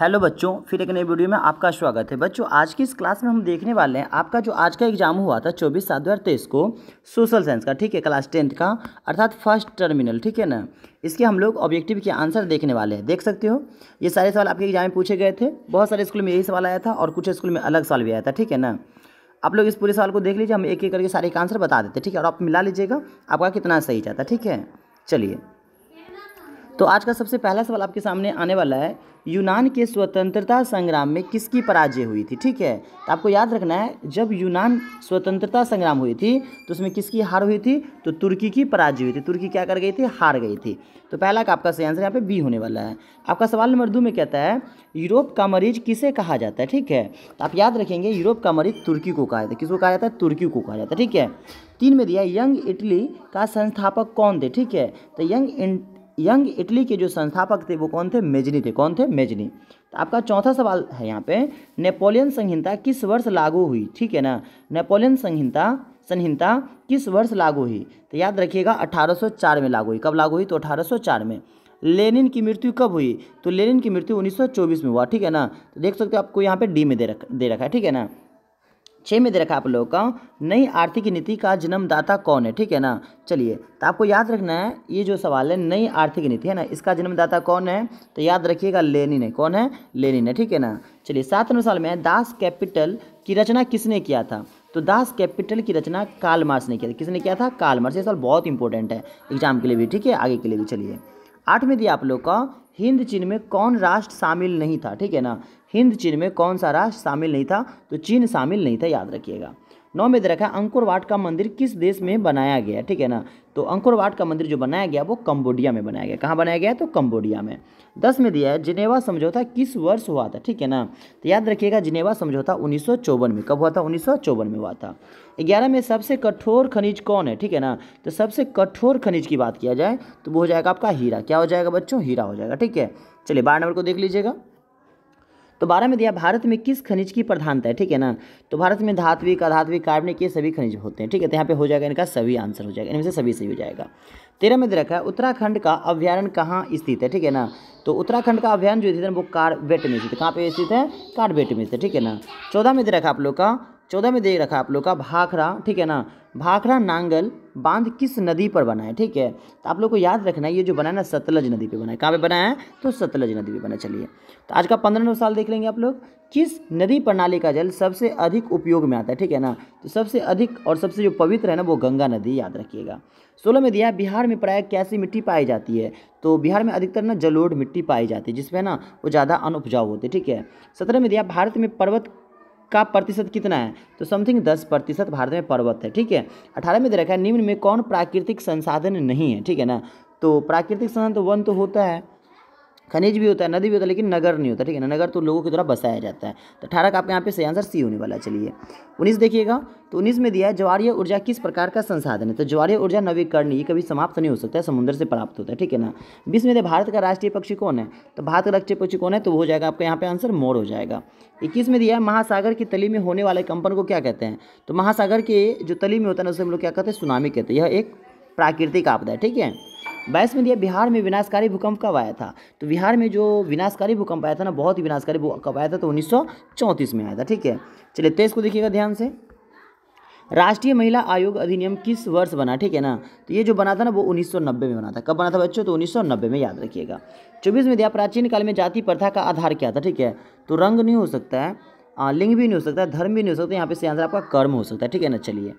Hello बच्चों फिर एक नई वीडियो में आपका स्वागत है बच्चों आज की इस क्लास में हम देखने वाले हैं आपका जो आज का एग्जाम हुआ था चौबीस सात दो हज़ार तेईस को सोशल साइंस का ठीक है क्लास टेंथ का अर्थात फर्स्ट टर्मिनल ठीक है ना इसके हम लोग ऑब्जेक्टिव के आंसर देखने वाले हैं देख सकते हो ये सारे सवाल आपके एग्जाम में पूछे गए थे बहुत सारे स्कूल में यही सवाल आया था और कुछ स्कूल में अलग सवाल भी आया था ठीक है ना आप लोग इस पूरे सवाल को देख लीजिए हम एक एक करके सारे का आंसर बता देते ठीक है और आप मिला लीजिएगा आपका कितना सही जाता ठीक है चलिए तो आज का सबसे पहला सवाल आपके सामने आने वाला है यूनान के स्वतंत्रता संग्राम में किसकी पराजय हुई थी ठीक है तो आपको याद रखना है जब यूनान स्वतंत्रता संग्राम हुई थी तो उसमें किसकी हार हुई थी तो तुर्की की पराजय हुई थी तुर्की क्या कर गई थी हार गई थी तो पहला का आपका सही आंसर यहाँ पे बी होने वाला है आपका सवाल नंबर दो में कहता है यूरोप का मरीज किसे कहा जाता है ठीक है तो आप याद रखेंगे यूरोप का मरीज तुर्की को कहा जाता है किसको कहा जाता है तुर्की को कहा जाता है ठीक है तीन में दिया यंग इटली का संस्थापक कौन थे ठीक है तो यंग यंग इटली के जो संस्थापक थे वो कौन थे मेजनी थे कौन थे मेजनी तो आपका चौथा सवाल है यहाँ पे नेपोलियन संहिता किस वर्ष लागू हुई ठीक है ना नेपोलियन संहिता संहिता किस वर्ष लागू हुई तो याद रखिएगा 1804 में लागू हुई कब लागू हुई तो 1804 में लेनिन की मृत्यु कब हुई तो लेनिन की मृत्यु 1924 में हुआ ठीक है ना तो देख सकते हो आपको यहाँ पे डी में दे रख दे रखा है ठीक है ना छः में दे रखा आप लोगों का नई आर्थिक नीति का जन्मदाता कौन है ठीक है ना चलिए तो आपको याद रखना है ये जो सवाल है नई आर्थिक नीति है ना इसका जन्मदाता कौन है तो याद रखिएगा लेनिन है कौन है लेनिन है ठीक है ना चलिए सातवें साल में दास कैपिटल की रचना किसने किया था तो दास कैपिटल की रचना काल ने किया था किसने किया था काल ये सवाल बहुत इंपॉर्टेंट है एग्जाम के लिए भी ठीक है आगे के लिए भी चलिए आठ में दिया आप लोग का हिंद चीन में कौन राष्ट्र शामिल नहीं था ठीक है ना हिंद चीन में कौन सा राष्ट्र शामिल नहीं था तो चीन शामिल नहीं था याद रखिएगा नौ में दे रखा है अंकुरवाट का मंदिर किस देश में बनाया गया ठीक है ना तो अंकुरवाट का मंदिर जो बनाया गया वो कंबोडिया में बनाया गया कहाँ बनाया गया तो कंबोडिया में दस में दिया है जिनेवा समझौता किस वर्ष हुआ था ठीक है ना तो याद रखिएगा जिनेवा समझौता उन्नीस में कब हुआ था उन्नीस में हुआ था ग्यारह में सबसे कठोर खनिज कौन है ठीक है ना तो सबसे कठोर खनिज की बात किया जाए तो वो हो जाएगा आपका हीरा क्या हो जाएगा बच्चों हीरा हो जाएगा ठीक है चलिए बारह नंबर को देख लीजिएगा तो बारह में दिया भारत में किस खनिज की प्रधानता है ठीक है ना तो भारत में धात्विक अधात्विक कार्बनिक ये सभी खनिज होते हैं ठीक है तो यहाँ पे हो जाएगा इनका सभी आंसर हो जाएगा इनमें से सभी सही हो जाएगा तेरह में दे रखा है उत्तराखंड का अभ्यारण कहाँ स्थित है ठीक है ना तो उत्तराखंड का अभियान जो स्थित है वो कार्बेट में स्थित है कहाँ पे स्थित है कार्बेट में स्थित है ठीक है ना चौदह में दे रखा आप लोग का चौदह में देख रखा आप लोग का भाखरा ठीक है ना भाखरा नांगल बांध किस नदी पर बना है ठीक है तो आप लोग को याद रखना है ये जो बना है ना सतलज नदी पे बना है कहाँ पे बना है तो सतलज नदी पे बना चलिए तो आज का पंद्रह नौ साल देख लेंगे आप लोग किस नदी प्रणाली का जल सबसे अधिक उपयोग में आता है ठीक है ना तो सबसे अधिक और सबसे जो पवित्र है ना वो गंगा नदी याद रखिएगा सोलह में दिया बिहार में प्राय कैसी मिट्टी पाई जाती है तो बिहार में अधिकतर ना जलोढ़ मिट्टी पाई जाती है जिसमें ना वो ज़्यादा अनुपजाऊ होती है ठीक है सत्रह में दिया भारत में पर्वत का प्रतिशत कितना है तो समथिंग दस प्रतिशत भारत में पर्वत है ठीक है अठारह में दे रखा है निम्न में कौन प्राकृतिक संसाधन नहीं है ठीक है ना तो प्राकृतिक संसाधन तो वन तो होता है खनिज भी होता है नदी भी होता है लेकिन नगर नहीं होता ठीक है ना नगर तो लोगों के द्वारा बसाया जाता है तो अठारह का आपके यहाँ पे सही आंसर सी होने वाला चलिए उन्नीस देखिएगा तो उन्नीस में दिया है ज्वारीय ऊर्जा किस प्रकार का संसाधन है तो ज्वारीय ऊर्जा नवीकरणीय कभी समाप्त नहीं हो सकता है समुद्र से प्राप्त होता है ठीक है ना बीस में भारत का राष्ट्रीय पक्षी कौन है तो भारत का राष्ट्रीय पक्षी कौन है तो हो जाएगा आपका यहाँ पे आंसर मोर हो जाएगा इक्कीस में दिया है महासागर की तली में होने वाले कंपन को क्या कहते हैं तो महासागर के जो तली में होता है ना उसे हम लोग क्या कहते हैं सुनामी कहते हैं यह एक प्राकृतिक आपदा है ठीक है बाईस में दिया बिहार में विनाशकारी भूकंप कब आया था तो बिहार में जो विनाशकारी भूकंप आया था ना बहुत ही विनाशकारी भूकंप आया था तो उन्नीस में आया था ठीक है चलिए तेईस को देखिएगा ध्यान से राष्ट्रीय महिला आयोग अधिनियम किस वर्ष बना ठीक है ना तो ये जो बना था ना वो 1990 में बना था कब बना था बच्चों तो 1990 में याद रखिएगा चौबीस में दिया प्राचीन काल में जाति प्रथा का आधार क्या था ठीक है तो रंग नहीं हो सकता है लिंग भी नहीं हो सकता धर्म भी नहीं हो सकता यहाँ पे से आंसर आपका कर्म हो सकता है ठीक है ना चलिए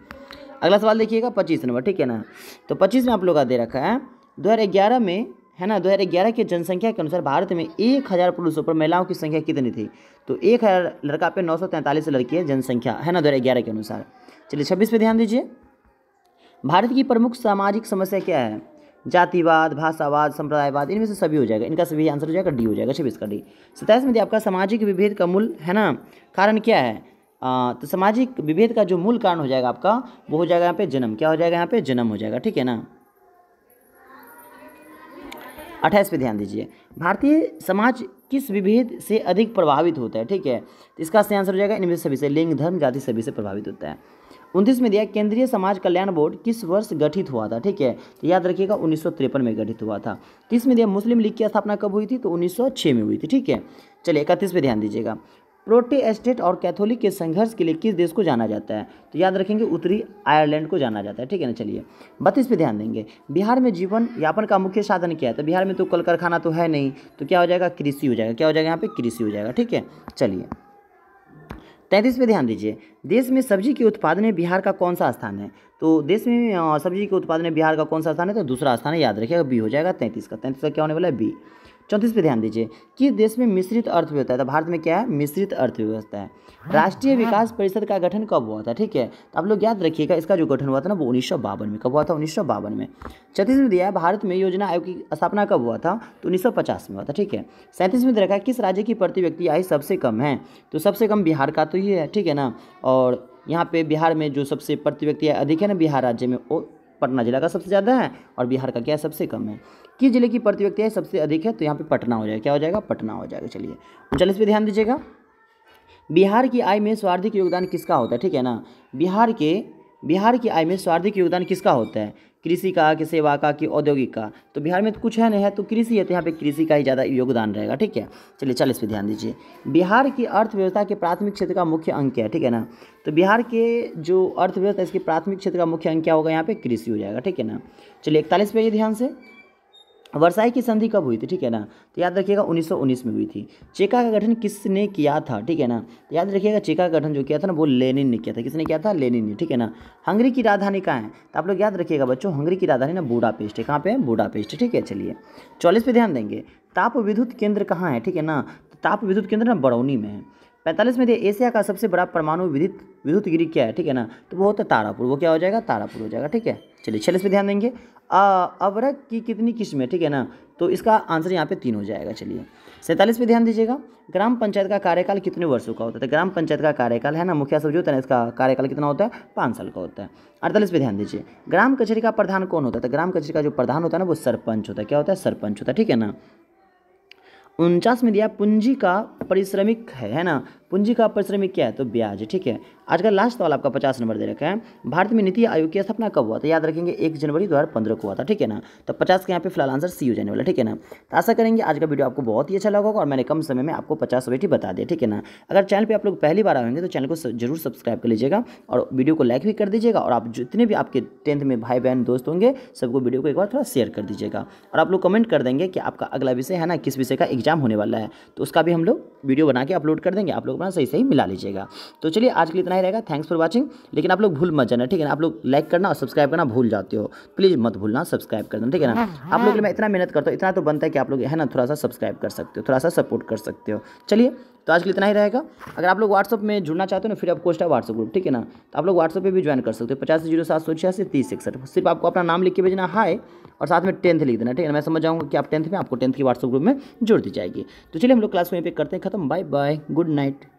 अगला सवाल देखिएगा पच्चीस नंबर ठीक है ना तो पच्चीस में आप लोग का दे रखा है 2011 में है ना 2011 के जनसंख्या के अनुसार भारत में एक हज़ार पुरुषों पर महिलाओं की संख्या कितनी थी तो एक हज़ार लड़का पे नौ सौ तैंतालीस लड़की है जनसंख्या है ना 2011 के अनुसार चलिए छब्बीस पे ध्यान दीजिए भारत की प्रमुख सामाजिक समस्या क्या है जातिवाद भाषावाद संप्रदायवाद इनमें से सभी हो जाएगा इनका सभी आंसर हो जाएगा डी हो जाएगा छब्बीस का डी सत्ताईस में आपका सामाजिक विभेद का मूल है ना कारण क्या है आ, तो सामाजिक विभेद का जो मूल कारण हो जाएगा आपका वो हो जाएगा यहाँ पे जन्म क्या हो जाएगा यहाँ पे जन्म हो जाएगा ठीक है ना अट्ठाईस पे ध्यान दीजिए भारतीय समाज किस विभेद से अधिक प्रभावित होता है ठीक है तो इसका सही आंसर हो जाएगा इनमें सभी से लिंग धर्म जाति सभी से प्रभावित होता है उनतीस में दिया केंद्रीय समाज कल्याण बोर्ड किस वर्ष गठित हुआ था ठीक है तो याद रखिएगा उन्नीस में गठित हुआ था तीस में दिया मुस्लिम लीग की स्थापना कब हुई थी तो उन्नीस में हुई थी ठीक है चलिए इकतीस पे ध्यान दीजिएगा प्रोटेस्टेंट और कैथोलिक के संघर्ष के लिए किस देश को जाना जाता है तो याद रखेंगे उत्तरी आयरलैंड को जाना जाता है ठीक है ना चलिए बत्तीस पे ध्यान देंगे बिहार में जीवन यापन का मुख्य साधन क्या है तो बिहार में तो कल कारखाना तो है नहीं तो क्या हो जाएगा कृषि हो जाएगा क्या हो जाएगा यहाँ पे कृषि हो जाएगा ठीक है चलिए तैंतीस पे ध्यान दीजिए देश में सब्जी के उत्पादन में बिहार का कौन सा स्थान है तो देश में सब्जी के उत्पादन में बिहार का कौन सा स्थान है तो दूसरा स्थान है याद रखिएगा बी हो जाएगा तैंतीस का तैंतीस का क्या होने वाला है बी चौंतीस पे ध्यान दीजिए किस देश में मिश्रित अर्थव्यवस्था है तो भारत में क्या है मिश्रित अर्थव्यवस्था है राष्ट्रीय हाँ। विकास परिषद का गठन कब हुआ था ठीक है तो आप लोग याद रखिएगा इसका जो गठन हुआ था ना वो उन्नीस में कब हुआ था उन्नीस में छत्तीस में दिया है भारत में योजना आयोग की स्थापना कब हुआ था तो उन्नीस में हुआ था ठीक है सैंतीस में रखा है किस राज्य की प्रति व्यक्ति आय सबसे कम है तो सबसे कम बिहार का तो ये है ठीक है ना और यहाँ पे बिहार में जो सबसे प्रति व्यक्ति अधिक है ना बिहार राज्य में वो पटना जिला का सबसे ज़्यादा है और बिहार का क्या सबसे कम है किस जिले की प्रति व्यक्ति सबसे अधिक है तो यहाँ पे पटना हो जाएगा क्या हो जाएगा पटना हो जाएगा चलिए इस पे ध्यान दीजिएगा बिहार की आय में स्वार्धिक योगदान किसका होता है ठीक है ना बिहार के बिहार की आय में स्वार्धिक योगदान किसका होता है कृषि का कि सेवा का कि औद्योगिक का तो बिहार में तो कुछ है नहीं है तो कृषि है तो यहाँ पे कृषि का ही ज़्यादा योगदान रहेगा ठीक है चलिए चालीस पे ध्यान दीजिए बिहार की अर्थव्यवस्था के प्राथमिक क्षेत्र का मुख्य अंक क्या है ठीक है ना तो बिहार के जो अर्थव्यवस्था इसके प्राथमिक क्षेत्र का मुख्य अंक क्या होगा यहाँ पे कृषि हो जाएगा ठीक है ना चलिए इकतालीस पे ध्यान से वर्षाई की संधि कब हुई थी ठीक है ना तो याद रखिएगा 1919 में हुई थी चेका का गठन किसने किया था ठीक है ना तो याद रखिएगा चेका का गठन जो किया था ना वो लेनिन ने किया था किसने किया था लेनिन ने ठीक है ना हंगरी की राजधानी कहाँ है तो आप लोग याद रखिएगा बच्चों हंगरी की राजधानी ना बूढ़ा पेस्ट है कहाँ पर बूढ़ा पेस्ट ठीक है चलिए चौलीस पे ध्यान देंगे ताप विद्युत केंद्र कहाँ है ठीक है ना तो ताप विद्युत केंद्र ना बड़ौनी में है पैंतालीस में एशिया का सबसे बड़ा परमाणु विद्युत विद्युत गिरी क्या है ठीक है ना तो वो होता है तारापुर वो क्या हो जाएगा तारापुर हो जाएगा ठीक है चलिए छियालीस पे ध्यान देंगे अवरक की कितनी किस्म है ठीक है ना तो इसका आंसर यहाँ पे तीन हो जाएगा चलिए सैंतालीस पे ध्यान दीजिएगा ग्राम पंचायत का कार्यकाल कितने वर्षों का होता है तो ग्राम पंचायत का कार्यकाल है ना मुखिया सब जो होता है ना इसका कार्यकाल कितना होता है पाँच साल का होता है अड़तालीस पे ध्यान दीजिए ग्राम कचहरी का प्रधान कौन होता है तो ग्राम कचहरी का जो प्रधान होता है ना वो सरपंच होता है क्या होता है सरपंच होता है ठीक है ना उनचास में दिया पूंजी का परिश्रमिक है है ना पूंजी का परिश्रमिक क्या है तो ब्याज ठीक है आज का लास्ट सवाल आपका पचास नंबर दे रखा है भारत में नीति आयोग की स्थापना कब हुआ था याद रखेंगे एक जनवरी दो हज़ार को हुआ था ठीक है ना तो पचास का यहाँ पे फिलहाल आंसर सी हो जाने वाला ठीक है ना तो आशा करेंगे आज का वीडियो आपको बहुत ही अच्छा लगा होगा और मैंने कम समय में आपको पचास वेटी बता दिया ठीक है ना अगर चैनल पर आप लोग पहली बार आएंगे तो चैनल को जरूर सब्सक्राइब कर लीजिएगा और वीडियो को लाइक भी कर दीजिएगा और आप जितने भी आपके टेंथ में भाई बहन दोस्त होंगे सबको वीडियो को एक बार थोड़ा शेयर कर दीजिएगा और आप लोग कमेंट कर देंगे कि आपका अगला विषय है ना किस विषय का एग्जाम होने वाला है तो उसका भी हम लोग वीडियो बना के अपलोड कर देंगे आप लोग अपना सही सही मिला लीजिएगा तो चलिए आज के लिए इतना ही रहेगा थैंक्स फॉर वॉचिंग लेकिन आप लोग भूल मत जाना ठीक है ना आप लोग लाइक करना और सब्सक्राइब करना भूल जाते हो प्लीज़ मत भूलना सब्सक्राइब करना ठीक है ना हाँ, आप लोग हाँ। मैं इतना मेहनत करता हूँ इतना तो बनता है कि आप लोग है ना थोड़ा सा सब्सक्राइब कर सकते हो थोड़ा सा सपोर्ट कर सकते हो चलिए तो आज के लिए इतना ही रहेगा अगर आप लोग व्हाट्सअप में जुड़ना चाहते हो ना फिर आप कोस्ट है व्हाट्सअप ग्रुप ठीक है ना तो आप लोग व्हाट्सअप पे भी ज्वाइन कर सकते हो पचास जीरो सात सौ छियासी तीस इकसठ सिर्फ आपको अपना नाम लिख के भेजना हाय और साथ में टेंथ लिख देना ठीक है मैं समझ जाऊँगा कि आप टेंथ में आपको टेंथ की व्हाट्सअप ग्रुप में जोड़ दी जाएगी तो चलिए हम लोग क्लास में पे करते हैं खत्म बाय बाय गुड नाइट